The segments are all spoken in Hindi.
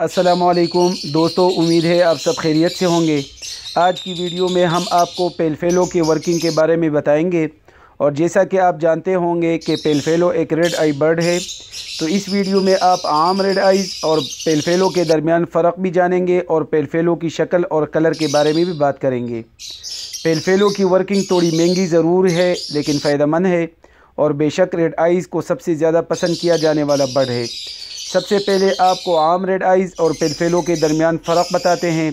असलकुम दोस्तों उम्मीद है आप सब खैरियत से होंगे आज की वीडियो में हम आपको पेलफेलो के वर्किंग के बारे में बताएंगे और जैसा कि आप जानते होंगे कि पेलफेलो एक रेड आई बर्ड है तो इस वीडियो में आप आम रेड आईज़ और पेलफेलो के दरमियान फ़र्क भी जानेंगे और पेलफेलो की शक्ल और कलर के बारे में भी बात करेंगे पेलफेलो की वर्किंग थोड़ी महंगी ज़रूर है लेकिन फ़ायदा है और बेशक रेड आइज़ को सबसे ज़्यादा पसंद किया जाने वाला बर्ड है सबसे पहले आपको आम रेड आइज़ और पेलफेलों के दरमियान फ़र्क बताते हैं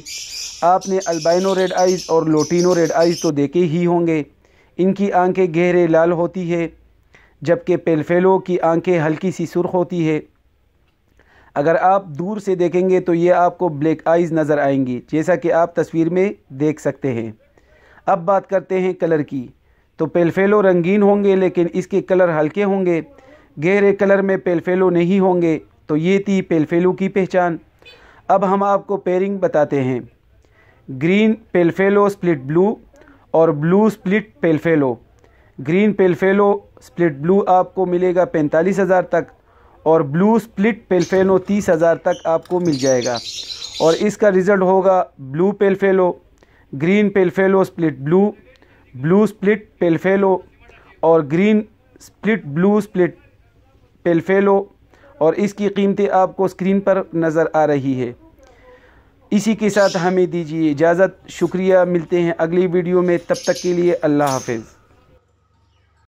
आपने अल्बाइनो रेड आइज़ और लोटिनो रेड आइज़ तो देखे ही होंगे इनकी आंखें गहरे लाल होती है जबकि पेलफेलों की आंखें हल्की सी सुर्ख होती है अगर आप दूर से देखेंगे तो ये आपको ब्लैक आइज़ नज़र आएंगी जैसा कि आप तस्वीर में देख सकते हैं अब बात करते हैं कलर की तो पेलफेलो रंगीन होंगे लेकिन इसके कलर हल्के होंगे गहरे कलर में पेलफेलो नहीं होंगे तो ये थी पेलफेलू की पहचान अब हम आपको पेयरिंग बताते हैं ग्रीन पेलफेलो स्प्लिट ब्लू और blue split pale fallow green pale fallow split blue आपको मिलेगा पैंतालीस हज़ार तक और ब्लू स्प्लिट पेलफेलो तीस हज़ार तक आपको मिल जाएगा और इसका रिज़ल्ट होगा blue pale fallow green pale fallow split blue blue split pale fallow और green split blue split pale fallow और इसकी कीमतें आपको स्क्रीन पर नज़र आ रही है इसी के साथ हमें दीजिए इजाज़त शुक्रिया मिलते हैं अगली वीडियो में तब तक के लिए अल्लाह हाफिज़